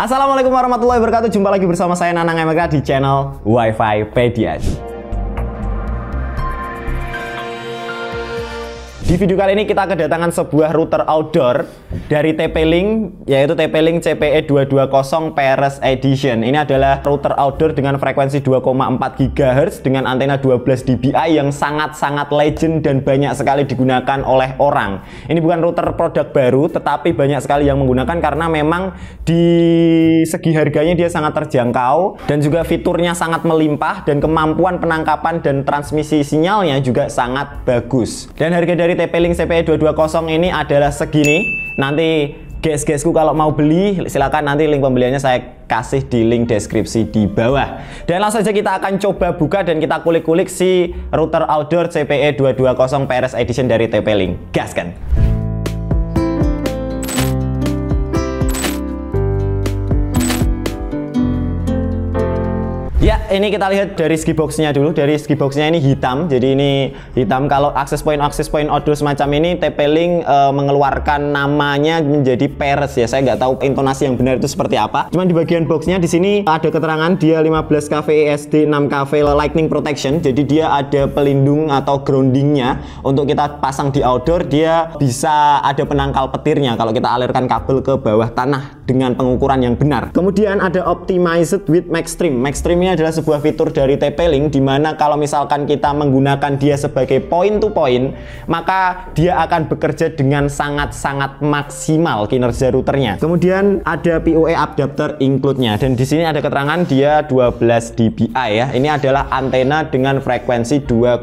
Assalamualaikum warahmatullahi wabarakatuh. Jumpa lagi bersama saya Nanang Emeka di channel Wifi Pedia. Di video kali ini kita kedatangan sebuah router outdoor dari TP-Link yaitu TP-Link CPE220 e Paris Edition. Ini adalah router outdoor dengan frekuensi 2,4 GHz dengan antena 12 dBi yang sangat-sangat legend dan banyak sekali digunakan oleh orang. Ini bukan router produk baru tetapi banyak sekali yang menggunakan karena memang di segi harganya dia sangat terjangkau dan juga fiturnya sangat melimpah dan kemampuan penangkapan dan transmisi sinyalnya juga sangat bagus. Dan harga dari TP-Link CP220 e ini adalah segini. Nanti guys-guysku kalau mau beli silahkan nanti link pembeliannya saya kasih di link deskripsi di bawah dan langsung saja kita akan coba buka dan kita kulik-kulik si router outdoor CPE220 PRS e Edition dari TP Link gas kan? ini kita lihat dari segi boxnya dulu. Dari segi boxnya ini hitam, jadi ini hitam. Kalau akses point akses point outdoor semacam ini, TP-Link e, mengeluarkan namanya menjadi Paris ya. Saya nggak tahu intonasi yang benar itu seperti apa. Cuman di bagian boxnya di sini ada keterangan dia 15 KV ESD 6 KV Lightning Protection. Jadi dia ada pelindung atau groundingnya untuk kita pasang di outdoor. Dia bisa ada penangkal petirnya kalau kita alirkan kabel ke bawah tanah dengan pengukuran yang benar. Kemudian ada optimized with Maxstream. Maxstream ini adalah sebuah fitur dari TP-Link di mana kalau misalkan kita menggunakan dia sebagai point to point, maka dia akan bekerja dengan sangat-sangat maksimal kinerja routernya. Kemudian ada PoE adapter include-nya dan di sini ada keterangan dia 12 dBi ya. Ini adalah antena dengan frekuensi 2,4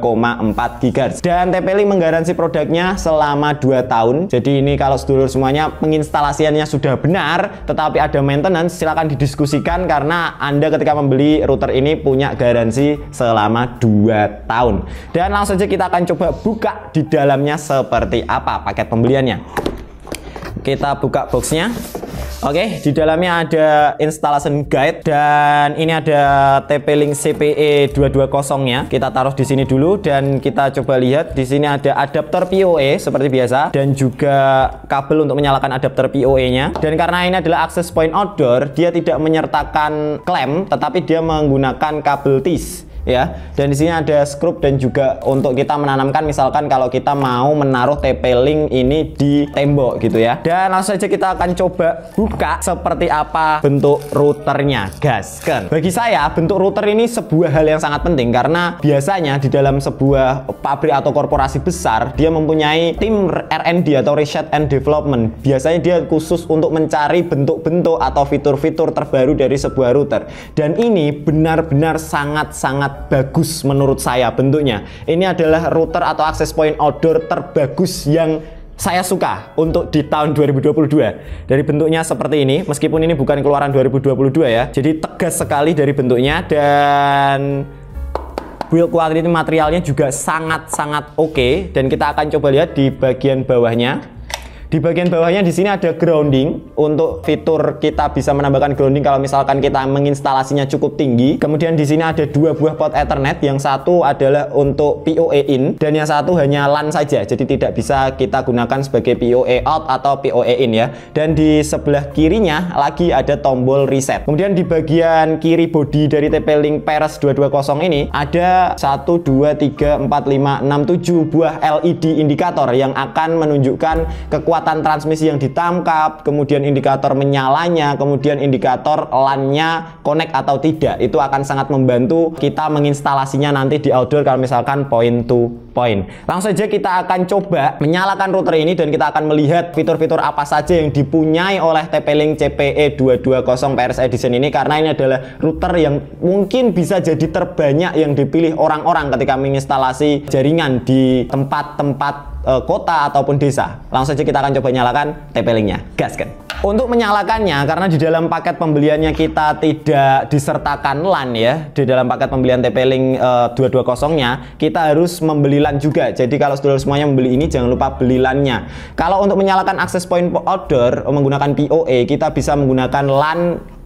GHz dan TP-Link menggaransi produknya selama 2 tahun. Jadi ini kalau sedulur semuanya penginstalasiannya sudah benar, tetapi ada maintenance silahkan didiskusikan karena Anda ketika membeli router ini punya garansi selama 2 tahun. Dan langsung saja kita akan coba buka di dalamnya seperti apa paket pembeliannya. Kita buka boxnya. Oke, okay, di dalamnya ada installation guide dan ini ada TP-Link CPE 220-nya. Kita taruh di sini dulu dan kita coba lihat di sini ada adapter PoE seperti biasa dan juga kabel untuk menyalakan adapter PoE-nya. Dan karena ini adalah access point outdoor, dia tidak menyertakan klem tetapi dia menggunakan kabel TIS ya. Dan di sini ada skrup dan juga untuk kita menanamkan misalkan kalau kita mau menaruh TP-Link ini di tembok gitu ya. Dan langsung aja kita akan coba buka seperti apa bentuk routernya, Kan Bagi saya bentuk router ini sebuah hal yang sangat penting karena biasanya di dalam sebuah pabrik atau korporasi besar dia mempunyai tim R&D atau research and development. Biasanya dia khusus untuk mencari bentuk-bentuk atau fitur-fitur terbaru dari sebuah router. Dan ini benar-benar sangat-sangat bagus menurut saya bentuknya. Ini adalah router atau access point outdoor terbagus yang saya suka untuk di tahun 2022 dari bentuknya seperti ini meskipun ini bukan keluaran 2022 ya jadi tegas sekali dari bentuknya dan build quality materialnya juga sangat-sangat oke okay. dan kita akan coba lihat di bagian bawahnya di bagian bawahnya di sini ada grounding untuk fitur kita bisa menambahkan grounding kalau misalkan kita menginstalasinya cukup tinggi. Kemudian di sini ada dua buah port Ethernet, yang satu adalah untuk PoE in dan yang satu hanya LAN saja. Jadi tidak bisa kita gunakan sebagai PoE out atau PoE in ya. Dan di sebelah kirinya lagi ada tombol reset. Kemudian di bagian kiri body dari TP-Link Peres 220 ini ada 1 2 3 4 5 6 7 buah LED indikator yang akan menunjukkan kekuatan kekuatan transmisi yang ditangkap, kemudian indikator menyalanya, kemudian indikator lan connect atau tidak. Itu akan sangat membantu kita menginstalasinya nanti di outdoor kalau misalkan point to point. Langsung saja kita akan coba menyalakan router ini dan kita akan melihat fitur-fitur apa saja yang dipunyai oleh TP-Link CPE220 PRS e Edition ini karena ini adalah router yang mungkin bisa jadi terbanyak yang dipilih orang-orang ketika menginstalasi jaringan di tempat-tempat uh, kota ataupun desa. Langsung saja kita akan coba nyalakan TP linknya. kan Untuk menyalakannya, karena di dalam paket pembeliannya kita tidak disertakan LAN ya, di dalam paket pembelian TP Link e, uh, 220-nya, kita harus membeli LAN juga. Jadi kalau sudah semuanya membeli ini, jangan lupa beli LAN-nya. Kalau untuk menyalakan akses point order menggunakan POE, kita bisa menggunakan LAN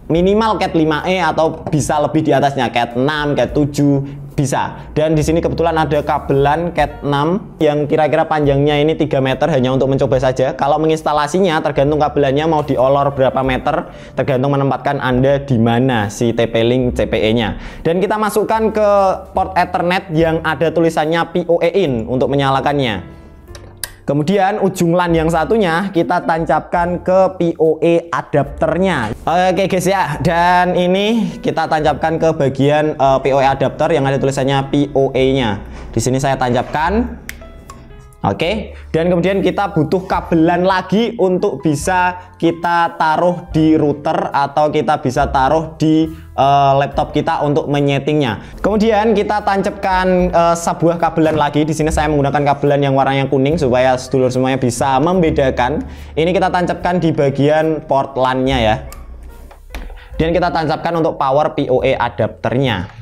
minimal cat 5E atau bisa lebih di atasnya cat 6, cat 7 bisa dan di sini kebetulan ada kabelan cat 6 yang kira-kira panjangnya ini 3 meter hanya untuk mencoba saja kalau menginstalasinya tergantung kabelannya mau diolor berapa meter tergantung menempatkan anda di mana si TP-Link CPE nya dan kita masukkan ke port Ethernet yang ada tulisannya PoE in untuk menyalakannya Kemudian ujung LAN yang satunya kita tancapkan ke PoE adapternya. Oke guys ya, dan ini kita tancapkan ke bagian uh, eh, PoE adapter yang ada tulisannya PoE-nya. Di sini saya tancapkan Oke, dan kemudian kita butuh kabelan lagi untuk bisa kita taruh di router atau kita bisa taruh di uh, laptop kita untuk menyetingnya. Kemudian kita tancapkan uh, sebuah kabelan lagi. Di sini saya menggunakan kabelan yang warnanya kuning supaya sedulur semuanya bisa membedakan. Ini kita tancapkan di bagian port LAN-nya ya. Dan kita tancapkan untuk power PoE adapternya.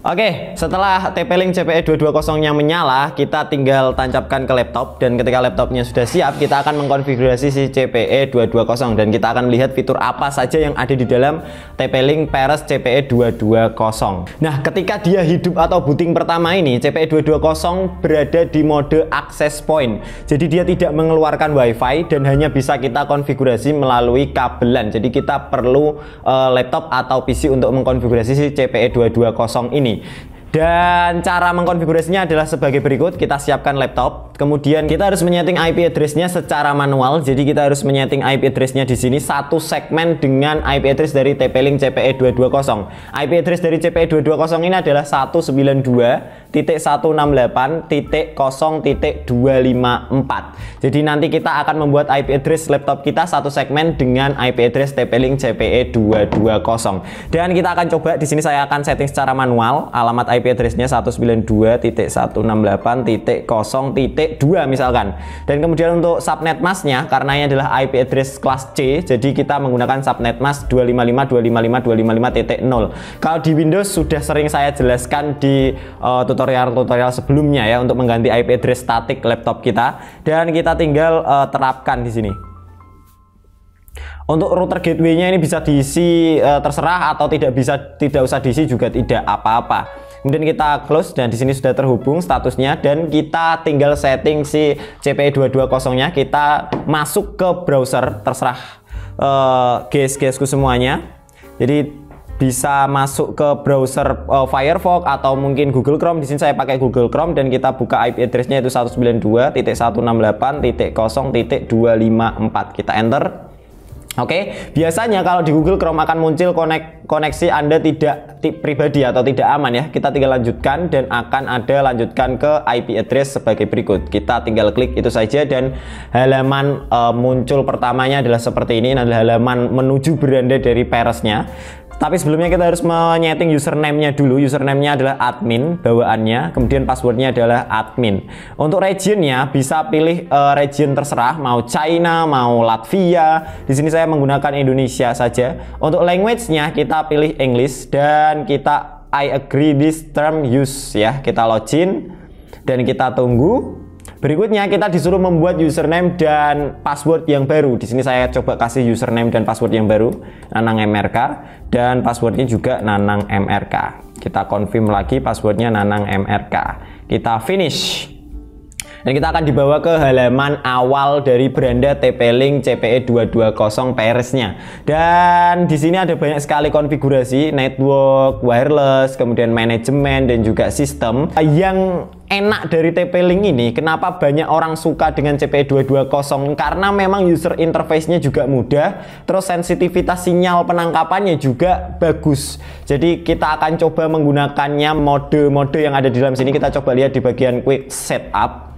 Oke, setelah TP-Link CPE220-nya menyala, kita tinggal tancapkan ke laptop dan ketika laptopnya sudah siap, kita akan mengkonfigurasi si CPE220 dan kita akan melihat fitur apa saja yang ada di dalam TP-Link Peres CPE220. Nah, ketika dia hidup atau booting pertama ini, CPE220 berada di mode access point. Jadi dia tidak mengeluarkan WiFi dan hanya bisa kita konfigurasi melalui kabelan. Jadi kita perlu uh, laptop atau PC untuk mengkonfigurasi si CPE220 ini. me Dan cara mengkonfigurasinya adalah sebagai berikut, kita siapkan laptop. Kemudian kita harus menyeting IP addressnya secara manual. Jadi kita harus menyeting IP addressnya di sini satu segmen dengan IP address dari TP-Link CPE220. IP address dari CPE220 ini adalah 192.168.0.254. Jadi nanti kita akan membuat IP address laptop kita satu segmen dengan IP address TP-Link CPE220. Dan kita akan coba di sini saya akan setting secara manual alamat IP IP addressnya 192.168.0.2 misalkan dan kemudian untuk subnet masknya karena ini adalah IP address kelas C jadi kita menggunakan subnet mask 255.255.255.0 kalau di Windows sudah sering saya jelaskan di eh, tutorial-tutorial uh, sebelumnya ya untuk mengganti IP address statik laptop kita dan kita tinggal uh, terapkan di sini untuk router gateway-nya ini bisa diisi uh, terserah atau tidak bisa tidak usah diisi juga tidak apa-apa kemudian kita close dan di sini sudah terhubung statusnya dan kita tinggal setting si CPE220 nya kita masuk ke browser terserah uh, eh, guys-guysku semuanya jadi bisa masuk ke browser uh, Firefox atau mungkin Google Chrome. Di sini saya pakai Google Chrome dan kita buka IP addressnya itu 192.168.0.254. Kita enter. Oke, biasanya kalau di Google Chrome akan muncul konek, koneksi Anda tidak pribadi atau tidak aman ya. Kita tinggal lanjutkan dan akan ada lanjutkan ke IP address sebagai berikut. Kita tinggal klik itu saja dan halaman uh, muncul pertamanya adalah seperti ini. Ini adalah halaman menuju beranda dari peresnya. Tapi sebelumnya kita harus menyeting username-nya dulu. Username-nya adalah admin bawaannya, kemudian passwordnya adalah admin. Untuk regionnya bisa pilih uh, region terserah, mau China, mau Latvia. Di sini saya menggunakan Indonesia saja. Untuk language-nya kita pilih English dan kita I agree this term use ya. Kita login dan kita tunggu Berikutnya kita disuruh membuat username dan password yang baru. Di sini saya coba kasih username dan password yang baru, Nanang MRK dan passwordnya juga Nanang MRK. Kita confirm lagi passwordnya Nanang MRK. Kita finish. Dan kita akan dibawa ke halaman awal dari beranda TP-Link CPE220 PRS-nya. E dan di sini ada banyak sekali konfigurasi network, wireless, kemudian manajemen dan juga sistem yang enak dari TP-Link ini kenapa banyak orang suka dengan CPE220 karena memang user interface-nya juga mudah terus sensitivitas sinyal penangkapannya juga bagus jadi kita akan coba menggunakannya mode-mode yang ada di dalam sini kita coba lihat di bagian quick setup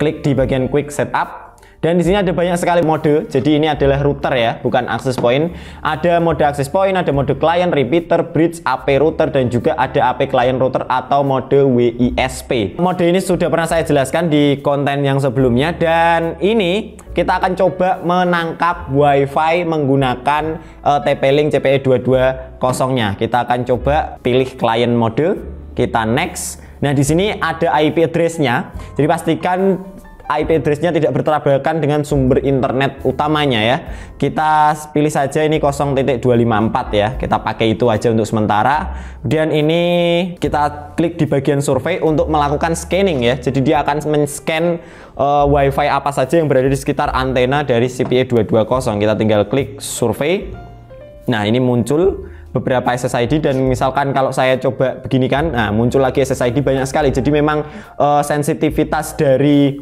klik di bagian quick setup dan di sini ada banyak sekali mode jadi ini adalah router ya bukan access point ada mode access point ada mode client repeater bridge AP router dan juga ada AP client router atau mode WISP mode ini sudah pernah saya jelaskan di konten yang sebelumnya dan ini kita akan coba menangkap WiFi menggunakan uh, eh, TP-Link CPE220 nya kita akan coba pilih client mode kita next Nah, di sini ada IP address-nya. Jadi pastikan IP address-nya tidak bertabrakan dengan sumber internet utamanya ya. Kita pilih saja ini 0.254 ya. Kita pakai itu aja untuk sementara. Kemudian ini kita klik di bagian survei untuk melakukan scanning ya. Jadi dia akan men-scan uh, WiFi apa saja yang berada di sekitar antena dari CPE 220. Kita tinggal klik survei. Nah, ini muncul beberapa SSID dan misalkan kalau saya coba begini kan nah muncul lagi SSID banyak sekali jadi memang uh, sensitivitas dari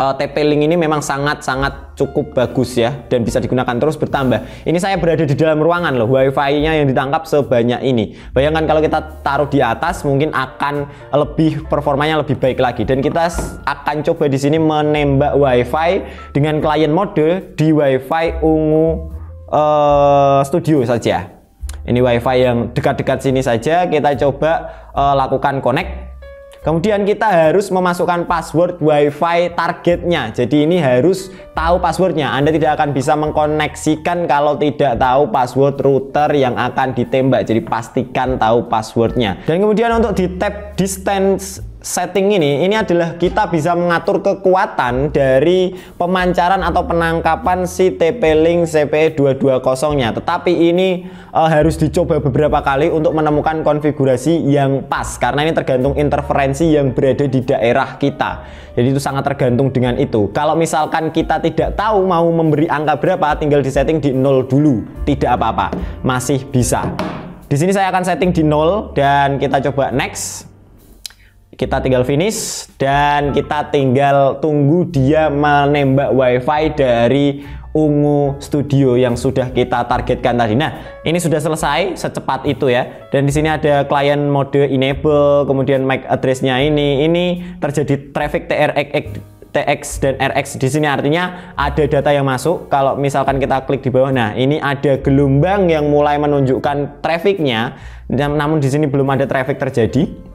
uh, eh, TP Link ini memang sangat-sangat cukup bagus ya dan bisa digunakan terus bertambah. Ini saya berada di dalam ruangan loh, WiFi-nya yang ditangkap sebanyak ini. Bayangkan kalau kita taruh di atas mungkin akan lebih performanya lebih baik lagi dan kita akan coba di sini menembak WiFi dengan klien mode di WiFi Ungu uh, Studio saja ini wifi yang dekat-dekat sini saja kita coba uh, lakukan connect Kemudian kita harus memasukkan password WiFi targetnya. Jadi ini harus tahu passwordnya. Anda tidak akan bisa mengkoneksikan kalau tidak tahu password router yang akan ditembak. Jadi pastikan tahu passwordnya. Dan kemudian untuk di tab distance setting ini, ini adalah kita bisa mengatur kekuatan dari pemancaran atau penangkapan si TP-Link CPE220-nya. Tetapi ini e, harus dicoba beberapa kali untuk menemukan konfigurasi yang pas karena ini tergantung interferensi yang berada di daerah kita. Jadi itu sangat tergantung dengan itu. Kalau misalkan kita tidak tahu mau memberi angka berapa, tinggal di setting di 0 dulu. Tidak apa-apa, masih bisa. Di sini saya akan setting di 0 dan kita coba next kita tinggal finish dan kita tinggal tunggu dia menembak wifi dari ungu studio yang sudah kita targetkan tadi. Nah, ini sudah selesai secepat itu ya. Dan di sini ada client mode enable, kemudian MAC addressnya ini. Ini terjadi traffic TRX TX dan RX di sini artinya ada data yang masuk. Kalau misalkan kita klik di bawah, nah ini ada gelombang yang mulai menunjukkan trafficnya, namun di sini belum ada traffic terjadi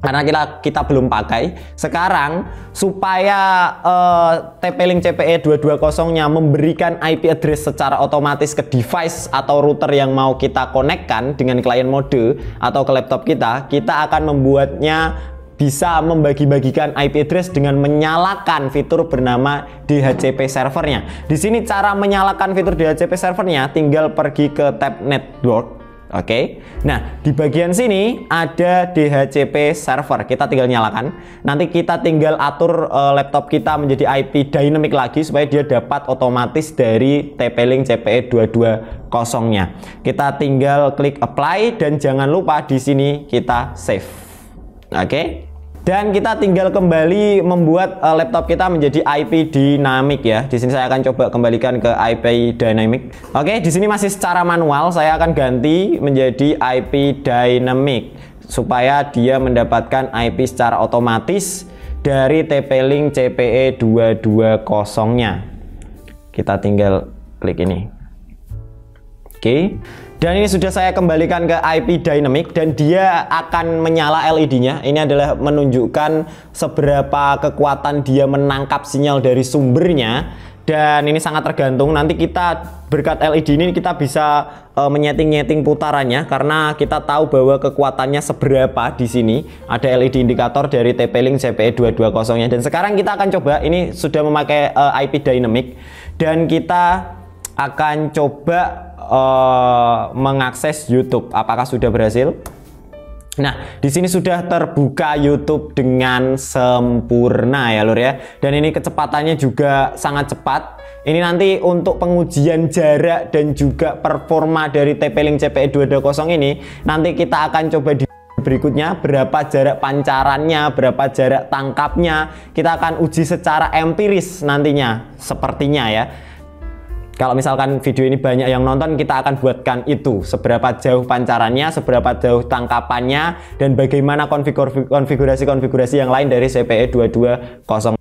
karena kita kita belum pakai sekarang supaya uh, eh, TP-Link CPE 220 nya memberikan IP address secara otomatis ke device atau router yang mau kita konekkan dengan klien mode atau ke laptop kita kita akan membuatnya bisa membagi-bagikan IP address dengan menyalakan fitur bernama DHCP servernya. Di sini cara menyalakan fitur DHCP servernya tinggal pergi ke tab network Oke. Okay? Nah, di bagian sini ada DHCP server. Kita tinggal nyalakan. Nanti kita tinggal atur uh, laptop kita menjadi IP dynamic lagi supaya dia dapat otomatis dari TP-Link CPE 220-nya. Kita tinggal klik apply dan jangan lupa di sini kita save. Oke. Okay? dan kita tinggal kembali membuat uh, laptop kita menjadi IP dynamic ya. Di sini saya akan coba kembalikan ke IP dynamic. Oke, di sini masih secara manual saya akan ganti menjadi IP dynamic supaya dia mendapatkan IP secara otomatis dari TP-Link CPE 220-nya. Kita tinggal klik ini. Oke. Okay. Dan ini sudah saya kembalikan ke IP Dynamic dan dia akan menyala LED-nya. Ini adalah menunjukkan seberapa kekuatan dia menangkap sinyal dari sumbernya. Dan ini sangat tergantung nanti kita berkat LED ini kita bisa uh, menyeting-nyeting putarannya karena kita tahu bahwa kekuatannya seberapa di sini. Ada LED indikator dari TP-Link CPE220-nya dan sekarang kita akan coba ini sudah memakai uh, e, IP Dynamic dan kita akan coba uh, mengakses YouTube. Apakah sudah berhasil? Nah, di sini sudah terbuka YouTube dengan sempurna ya Lur ya. Dan ini kecepatannya juga sangat cepat. Ini nanti untuk pengujian jarak dan juga performa dari TP-Link CPE220 ini nanti kita akan coba di berikutnya berapa jarak pancarannya, berapa jarak tangkapnya. Kita akan uji secara empiris nantinya sepertinya ya kalau misalkan video ini banyak yang nonton kita akan buatkan itu seberapa jauh pancarannya seberapa jauh tangkapannya dan bagaimana konfigurasi-konfigurasi yang lain dari CPE 2200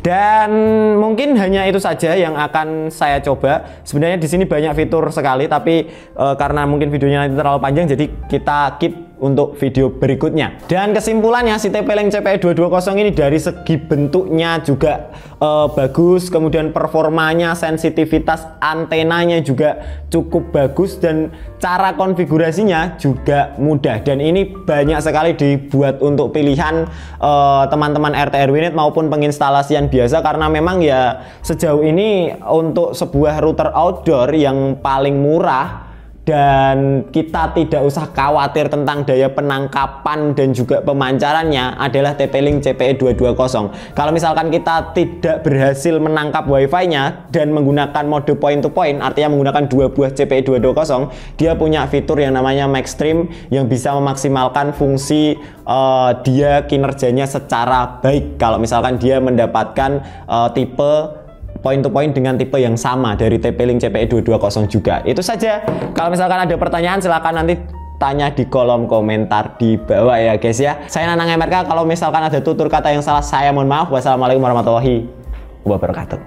dan mungkin hanya itu saja yang akan saya coba sebenarnya di sini banyak fitur sekali tapi e, karena mungkin videonya nanti terlalu panjang jadi kita keep untuk video berikutnya. Dan kesimpulannya si TP-Link CPE220 ini dari segi bentuknya juga uh, bagus, kemudian performanya, sensitivitas antenanya juga cukup bagus dan cara konfigurasinya juga mudah. Dan ini banyak sekali dibuat untuk pilihan eh, teman-teman uh, RTR Winnet maupun penginstalasian biasa karena memang ya sejauh ini untuk sebuah router outdoor yang paling murah dan kita tidak usah khawatir tentang daya penangkapan dan juga pemancarannya adalah TP-Link CPE220. Kalau misalkan kita tidak berhasil menangkap Wi-Fi-nya dan menggunakan mode point to point, artinya menggunakan dua buah CPE220, dia punya fitur yang namanya Maxstream yang bisa memaksimalkan fungsi uh, dia kinerjanya secara baik kalau misalkan dia mendapatkan uh, tipe point to point dengan tipe yang sama dari TP-Link CPE220 juga. Itu saja. Kalau misalkan ada pertanyaan silahkan nanti tanya di kolom komentar di bawah ya guys ya. Saya Nanang MRK, kalau misalkan ada tutur kata yang salah saya mohon maaf. Wassalamualaikum warahmatullahi wabarakatuh.